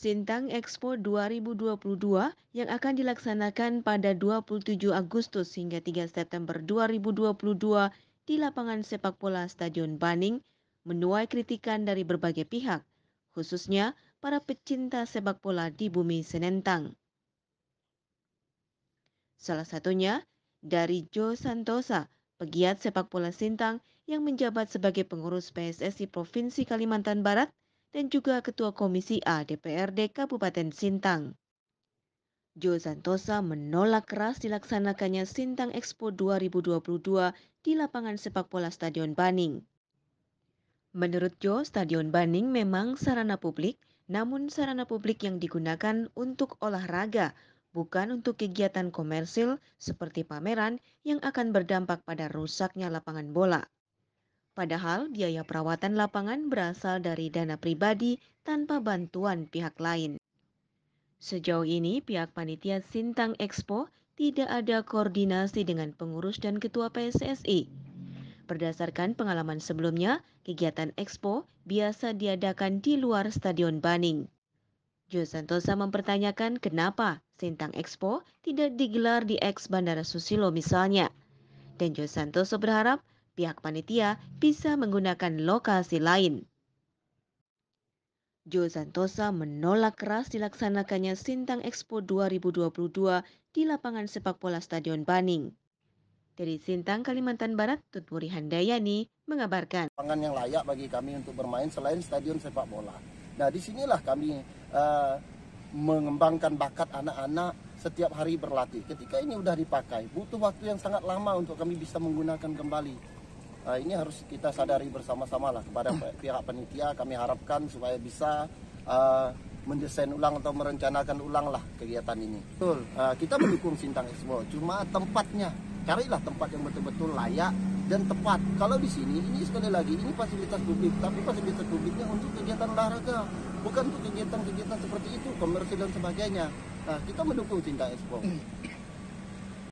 Sintang Expo 2022 yang akan dilaksanakan pada 27 Agustus hingga 3 September 2022 di lapangan sepak bola Stadion Baning menuai kritikan dari berbagai pihak, khususnya para pecinta sepak bola di bumi Senentang. Salah satunya dari Joe Santosa, pegiat sepak bola Sintang yang menjabat sebagai pengurus PSSI Provinsi Kalimantan Barat – dan juga Ketua Komisi A DPRD Kabupaten Sintang. Jo Santosa menolak keras dilaksanakannya Sintang Expo 2022 di lapangan sepak bola Stadion Baning. Menurut Jo, Stadion Baning memang sarana publik, namun sarana publik yang digunakan untuk olahraga, bukan untuk kegiatan komersil seperti pameran yang akan berdampak pada rusaknya lapangan bola. Padahal biaya perawatan lapangan berasal dari dana pribadi tanpa bantuan pihak lain. Sejauh ini pihak panitia Sintang Expo tidak ada koordinasi dengan pengurus dan ketua PSSI. Berdasarkan pengalaman sebelumnya, kegiatan Expo biasa diadakan di luar Stadion Baning. Jo Santosa mempertanyakan kenapa Sintang Expo tidak digelar di ex Bandara Susilo misalnya. Dan Jo Santoso berharap pihak panitia bisa menggunakan lokasi lain. Jo Santosa menolak keras dilaksanakannya Sintang Expo 2022 di lapangan sepak bola Stadion Baning. Dari Sintang, Kalimantan Barat, Tutmuri Handayani mengabarkan. Lapangan yang layak bagi kami untuk bermain selain stadion sepak bola. Nah, disinilah kami uh, mengembangkan bakat anak-anak setiap hari berlatih. Ketika ini sudah dipakai, butuh waktu yang sangat lama untuk kami bisa menggunakan kembali uh, ini harus kita sadari bersama-sama lah kepada pihak penitia kami harapkan supaya bisa uh, mendesain ulang atau merencanakan ulang lah kegiatan ini. Betul. Uh, kita mendukung Sintang Expo, cuma tempatnya carilah tempat yang betul-betul layak dan tepat. Kalau di sini ini sekali lagi ini fasilitas publik, tapi fasilitas publiknya untuk kegiatan olahraga, bukan untuk kegiatan-kegiatan seperti itu komersil dan sebagainya. Nah, kita mendukung Sintang Expo. Hmm.